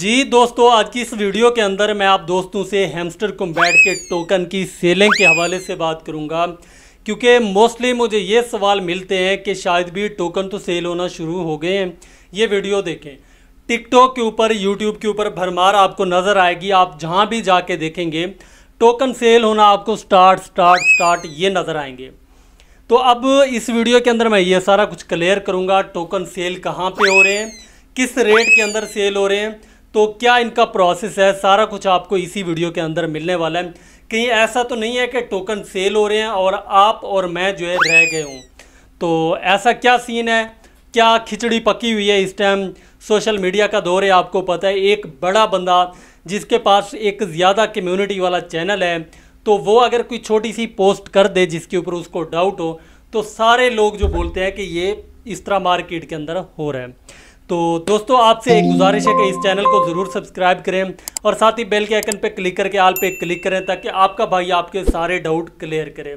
जी दोस्तों आज की इस वीडियो के अंदर मैं आप दोस्तों से हेमस्टर कुम्बैट के टोकन की सेलिंग के हवाले से बात करूंगा क्योंकि मोस्टली मुझे ये सवाल मिलते हैं कि शायद भी टोकन तो सेल होना शुरू हो गए हैं ये वीडियो देखें टिकटॉक के ऊपर यूट्यूब के ऊपर भरमार आपको नज़र आएगी आप जहाँ भी जाके देखेंगे टोकन सेल होना आपको स्टार्ट स्टार्ट स्टार्ट ये नज़र आएंगे तो अब इस वीडियो के अंदर मैं ये सारा कुछ क्लियर करूँगा टोकन सेल कहाँ पर हो रहे हैं किस रेट के अंदर सेल हो रहे हैं तो क्या इनका प्रोसेस है सारा कुछ आपको इसी वीडियो के अंदर मिलने वाला है कहीं ऐसा तो नहीं है कि टोकन सेल हो रहे हैं और आप और मैं जो है रह गए हूँ तो ऐसा क्या सीन है क्या खिचड़ी पकी हुई है इस टाइम सोशल मीडिया का दौर है आपको पता है एक बड़ा बंदा जिसके पास एक ज़्यादा कम्युनिटी वाला चैनल है तो वो अगर कोई छोटी सी पोस्ट कर दे जिसके ऊपर उसको डाउट हो तो सारे लोग जो बोलते हैं कि ये इस तरह मार्केट के अंदर हो रहा है तो दोस्तों आपसे एक गुजारिश है कि इस चैनल को ज़रूर सब्सक्राइब करें और साथ ही बेल के आइकन पर क्लिक करके आल पे क्लिक करें ताकि आपका भाई आपके सारे डाउट क्लियर करें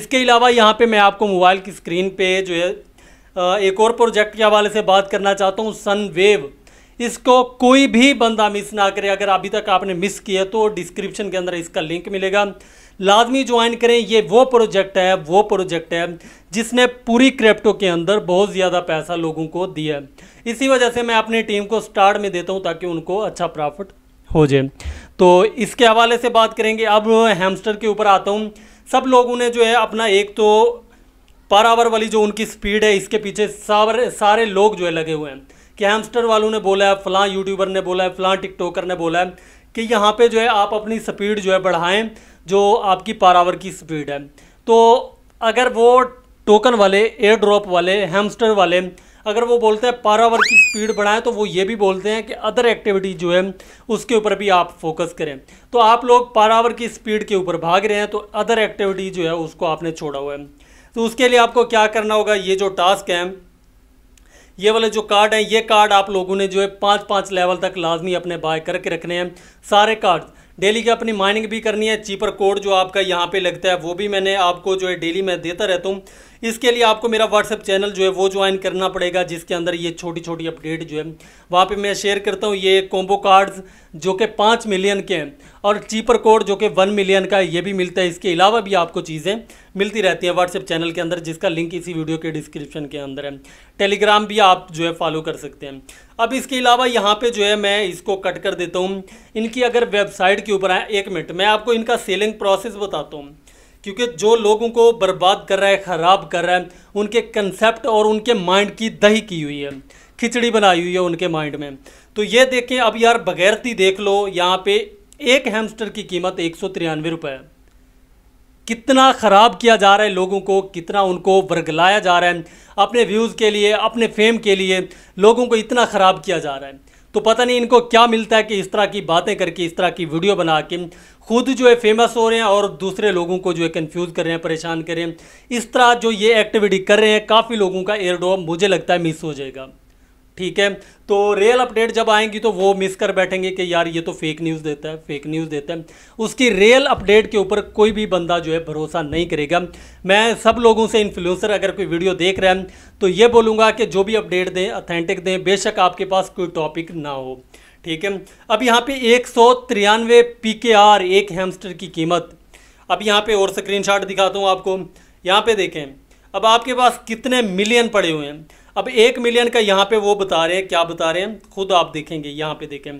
इसके अलावा यहाँ पे मैं आपको मोबाइल की स्क्रीन पे जो है एक और प्रोजेक्ट के हवाले से बात करना चाहता हूँ सन वेव इसको कोई भी बंदा मिस ना करे अगर अभी तक आपने मिस किया तो डिस्क्रिप्शन के अंदर इसका लिंक मिलेगा लाजमी ज्वाइन करें ये वो प्रोजेक्ट है वो प्रोजेक्ट है जिसने पूरी क्रिप्टो के अंदर बहुत ज़्यादा पैसा लोगों को दिया है इसी वजह से मैं अपनी टीम को स्टार्ट में देता हूँ ताकि उनको अच्छा प्रॉफिट हो जाए तो इसके हवाले से बात करेंगे अब हेमस्टर के ऊपर आता हूँ सब लोगों ने जो है अपना एक तो पर आवर वाली जो उनकी स्पीड है इसके पीछे सारे लोग जो है लगे हुए हैं कि हैमस्टर वालों ने बोला है फलां यूट्यूबर ने बोला है फलां टिकटॉकर ने बोला है कि यहाँ पे जो है आप अपनी स्पीड जो है बढ़ाएं जो आपकी पार आवर की स्पीड है तो अगर वो टोकन वाले एयर ड्रॉप वाले हैमस्टर वाले अगर वो बोलते हैं पार आवर की स्पीड बढ़ाएं तो वो ये भी बोलते हैं कि अदर एक्टिविटी जो है उसके ऊपर भी आप फोकस करें तो आप लोग पार आवर की स्पीड के ऊपर भाग रहे हैं तो अदर एक्टिविटी जो है उसको आपने छोड़ा हुआ है तो उसके लिए आपको क्या करना होगा ये जो टास्क है ये वाले जो कार्ड हैं ये कार्ड आप लोगों ने जो है पाँच पाँच लेवल तक लाजमी अपने बाय करके रखने हैं सारे कार्ड डेली की अपनी माइनिंग भी करनी है चीपर कोड जो आपका यहाँ पे लगता है वो भी मैंने आपको जो है डेली मैं देता रहता हूँ इसके लिए आपको मेरा व्हाट्सएप चैनल जो है वो ज्वाइन करना पड़ेगा जिसके अंदर ये छोटी छोटी अपडेट जो है वहाँ पे मैं शेयर करता हूँ ये कॉम्बो कार्ड्स जो कि पाँच मिलियन के हैं और चीपर कोड जो कि वन मिलियन का ये भी मिलता है इसके अलावा भी आपको चीज़ें मिलती रहती हैं व्हाट्सएप चैनल के अंदर जिसका लिंक इसी वीडियो के डिस्क्रिप्शन के अंदर है टेलीग्राम भी आप जो है फॉलो कर सकते हैं अब इसके अलावा यहाँ पर जो है मैं इसको कट कर देता हूँ इनकी अगर वेबसाइट के ऊपर आए एक मिनट मैं आपको इनका सेलिंग प्रोसेस बताता हूँ क्योंकि जो लोगों को बर्बाद कर रहा है ख़राब कर रहा है उनके कंसेप्ट और उनके माइंड की दही की हुई है खिचड़ी बनाई हुई है उनके माइंड में तो ये देखें अब यार बगैरती देख लो यहाँ पे एक हैमस्टर की कीमत एक सौ तिरानवे रुपये है कितना ख़राब किया जा रहा है लोगों को कितना उनको वर्गलाया जा रहा है अपने व्यूज़ के लिए अपने फेम के लिए लोगों को इतना ख़राब किया जा रहा है तो पता नहीं इनको क्या मिलता है कि इस तरह की बातें करके इस तरह की वीडियो बना के खुद जो है फेमस हो रहे हैं और दूसरे लोगों को जो है कन्फ्यूज़ कर रहे हैं परेशान कर रहे हैं इस तरह जो ये एक्टिविटी कर रहे हैं काफ़ी लोगों का एयर मुझे लगता है मिस हो जाएगा ठीक है तो रियल अपडेट जब आएंगी तो वो मिस कर बैठेंगे कि यार ये तो फेक न्यूज़ देता है फेक न्यूज़ देता है उसकी रियल अपडेट के ऊपर कोई भी बंदा जो है भरोसा नहीं करेगा मैं सब लोगों से इन्फ्लुएंसर अगर कोई वीडियो देख रहे हैं तो ये बोलूँगा कि जो भी अपडेट दें अथेंटिक दें बेशक आपके पास कोई टॉपिक ना हो ठीक है अब यहाँ पर एक सौ तिरानवे पी के आर एक हेमस्टर की कीमत अब यहाँ पर और शॉट दिखाता हूँ आपको यहाँ पे देखें अब आपके पास कितने मिलियन पड़े हुए हैं अब एक मिलियन का यहाँ पे वो बता रहे हैं क्या बता रहे हैं खुद आप देखेंगे यहाँ पे देखें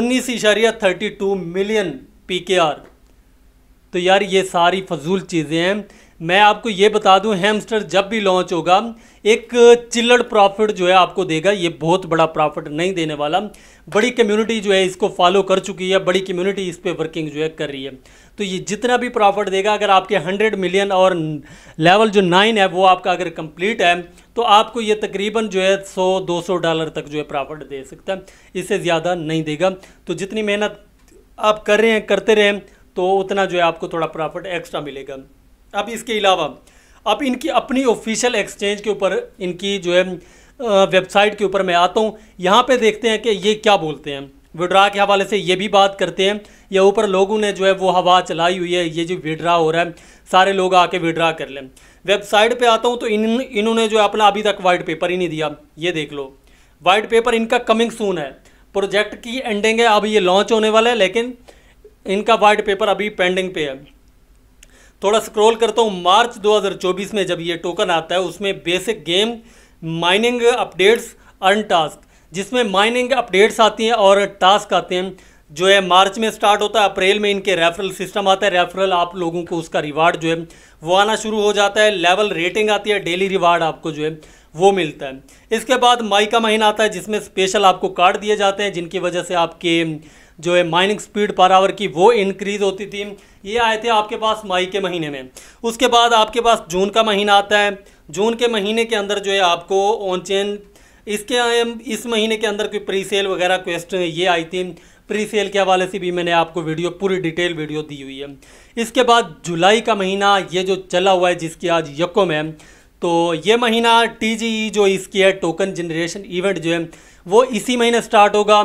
उन्नीस इशारिया thirty two million P K R तो यार ये सारी फजूल चीज़ें हैं मैं आपको ये बता दूं हैमस्टर जब भी लॉन्च होगा एक चिल्लड़ प्रॉफिट जो है आपको देगा ये बहुत बड़ा प्रॉफिट नहीं देने वाला बड़ी कम्युनिटी जो है इसको फॉलो कर चुकी है बड़ी कम्युनिटी इस पर वर्किंग जो है कर रही है तो ये जितना भी प्रॉफिट देगा अगर आपके 100 मिलियन और लेवल जो नाइन है वो आपका अगर कंप्लीट है तो आपको ये तकरीबन जो है 100-200 डॉलर तक जो है प्रॉफिट दे सकता है इससे ज़्यादा नहीं देगा तो जितनी मेहनत आप कर रहे हैं करते रहें तो उतना जो है आपको थोड़ा प्रॉफिट एक्स्ट्रा मिलेगा अब इसके अलावा अब इनकी अपनी ऑफिशियल एक्सचेंज के ऊपर इनकी जो है वेबसाइट के ऊपर मैं आता हूँ यहाँ पे देखते हैं कि ये क्या बोलते हैं विड्रा के हवाले से ये भी बात करते हैं या ऊपर लोगों ने जो है वो हवा चलाई हुई है ये जो विड्रा हो रहा है सारे लोग आके विड्रा कर लें वेबसाइट पे आता हूँ तो इन इन्होंने जो है अपना अभी तक वाइट पेपर ही नहीं दिया ये देख लो वाइट पेपर इनका कमिंग सून है प्रोजेक्ट की एंडिंग है अब ये लॉन्च होने वाला है लेकिन इनका वाइट पेपर अभी पेंडिंग पे है थोड़ा स्क्रॉल करता हूँ मार्च 2024 में जब ये टोकन आता है उसमें basic game mining updates earn task जिसमें माइनिंग अपडेट्स आती हैं और टास्क आते हैं जो है मार्च में स्टार्ट होता है अप्रैल में इनके रेफरल सिस्टम आता है रेफरल आप लोगों को उसका रिवार्ड जो है वो आना शुरू हो जाता है लेवल रेटिंग आती है डेली रिवार्ड आपको जो है वो मिलता है इसके बाद मई का महीना आता है जिसमें स्पेशल आपको कार्ड दिए जाते हैं जिनकी वजह से आपके जो है माइनिंग स्पीड पर आवर की वो इंक्रीज़ होती थी ये आए थे आपके पास मई के महीने में उसके बाद आपके पास जून का महीना आता है जून के महीने के अंदर जो है आपको ऑन चेन इसके इस महीने के अंदर कोई प्री सेल वगैरह क्वेश्चन ये आई थी प्री सेल के हवाले से भी मैंने आपको वीडियो पूरी डिटेल वीडियो दी हुई है इसके बाद जुलाई का महीना ये जो चला हुआ है जिसकी आज यकोम है तो ये महीना टी e जो इसकी है टोकन जनरेशन इवेंट जो है वो इसी महीने स्टार्ट होगा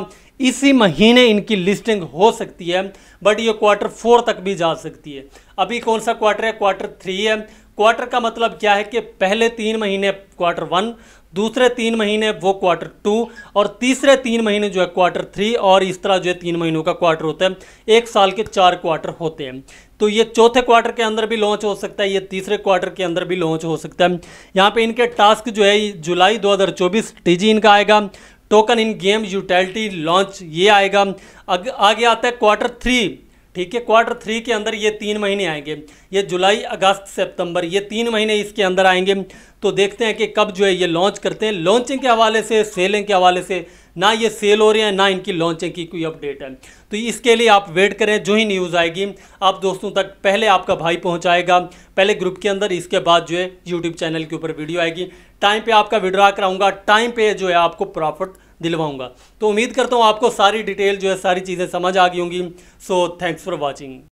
इसी महीने इनकी लिस्टिंग हो सकती है बट ये क्वार्टर फोर तक भी जा सकती है अभी कौन सा क्वार्टर है क्वार्टर थ्री है क्वार्टर का मतलब क्या है कि पहले तीन महीने क्वार्टर वन दूसरे तीन महीने वो क्वार्टर टू और तीसरे तीन महीने जो है क्वार्टर थ्री और इस तरह जो है तीन महीनों का क्वार्टर होता है एक साल के चार क्वार्टर होते हैं तो ये चौथे क्वार्टर के अंदर भी लॉन्च हो सकता है ये तीसरे क्वार्टर के अंदर भी लॉन्च हो सकता है यहाँ पे इनके टास्क जो है जुलाई टी जी इनका आएगा token in game utility launch ये आएगा आगे आता है क्वार्टर थ्री ठीक है क्वार्टर थ्री के अंदर ये तीन महीने आएंगे ये जुलाई अगस्त सितंबर ये तीन महीने इसके अंदर आएंगे तो देखते हैं कि कब जो है ये लॉन्च करते हैं लॉन्चिंग के हवाले से सेलिंग के हवाले से ना ये सेल हो रहे हैं ना इनकी लॉन्चिंग की कोई अपडेट है तो इसके लिए आप वेट करें जो ही न्यूज़ आएगी आप दोस्तों तक पहले आपका भाई पहुंचाएगा पहले ग्रुप के अंदर इसके बाद जो है यूट्यूब चैनल के ऊपर वीडियो आएगी टाइम पे आपका विड्रा कराऊंगा टाइम पे जो है आपको प्रॉफिट दिलवाऊंगा तो उम्मीद करता हूँ आपको सारी डिटेल जो है सारी चीज़ें समझ आ गई होंगी सो थैंक्स फॉर वॉचिंग